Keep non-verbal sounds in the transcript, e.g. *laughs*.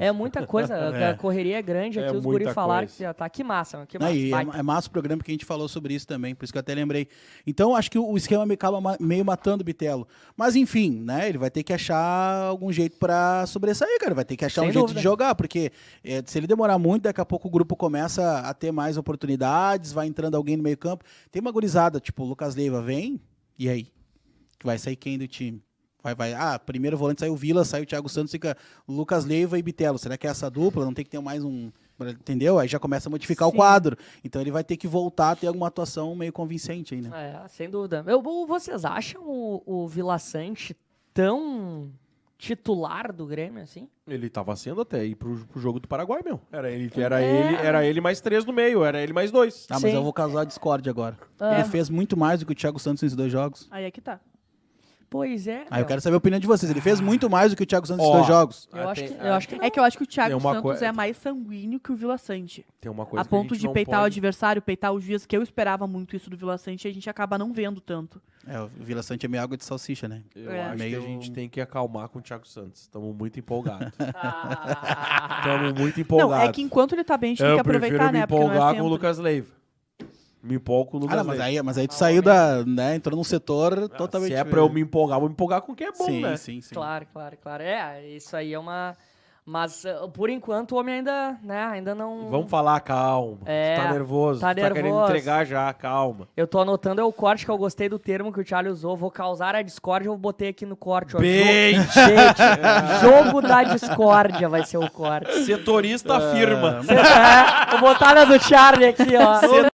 É muita coisa, *laughs* é. a correria é grande aqui, é os guris falaram coisa. que tá que massa. Que massa. Aí, é, é, massa o programa que a gente falou sobre isso também, por isso que eu até lembrei. Então, acho que o esquema me acaba meio matando o Bitelo. Mas enfim, né? Ele vai ter que achar algum jeito para sobressair, cara. Vai ter que achar Sem um dúvida. jeito de jogar, porque eh, se ele demorar muito, daqui a pouco o grupo começa a ter mais oportunidades, vai entrando alguém no meio campo. Tem uma gurizada, tipo, o Lucas Leiva vem, e aí? Vai sair quem do time? Vai, vai. Ah, primeiro volante saiu o Vila, saiu o Thiago Santos, fica Lucas Leiva e Bitelo. Será que é essa dupla? Não tem que ter mais um. Entendeu? Aí já começa a modificar Sim. o quadro. Então ele vai ter que voltar a ter alguma atuação meio convincente ainda. Né? É, sem dúvida. Eu, vocês acham o, o Vila Sante tão titular do Grêmio, assim? Ele tava sendo até ir pro, pro jogo do Paraguai, meu. Era ele, era é. ele, era ele mais três no meio, era ele mais dois. Tá, ah, mas Sim. eu vou casar a Discord agora. Ah. Ele fez muito mais do que o Thiago Santos nesses dois jogos. Aí é que tá. Pois é. Aí ah, eu quero saber a opinião de vocês. Ele fez ah. muito mais do que o Thiago Santos oh, nos dois jogos. Eu, acho, que, é, eu acho que É que eu acho que o Thiago Santos é mais sanguíneo que o Vila Sante. Tem uma coisa A ponto a de peitar pode... o adversário, peitar os dias, que eu esperava muito isso do Vila Sante, a gente acaba não vendo tanto. É, o Vila Sante é meio água de salsicha, né? Eu é. acho meio... que a gente tem que acalmar com o Thiago Santos. Estamos muito empolgados. Estamos *laughs* muito empolgados. Não, é que enquanto ele tá bem, a gente eu tem que aproveitar, né? Eu prefiro é empolgar é com o Lucas Leiva me empolgo no o ah, mas aí, mas aí tu ah, saiu da, né, entrou num setor ah, totalmente... Se é pra eu me empolgar, vou me empolgar com o que é bom, sim, né? Sim, sim, Claro, claro, claro. É, isso aí é uma... Mas, eh, por enquanto, o homem ainda, né, ainda não... Vamos falar, calma. É, tu tá nervoso. É, tá nervoso. tá querendo entregar já, calma. Eu tô anotando é o corte que eu gostei do termo que o Charlie usou. Vou causar a discórdia, eu botei aqui no corte. Ó. Bem... Jogo, *laughs* gente, jogo da discórdia vai ser o corte. Setorista afirma. *laughs* É, vou botar na do Charlie aqui, ó. Setor...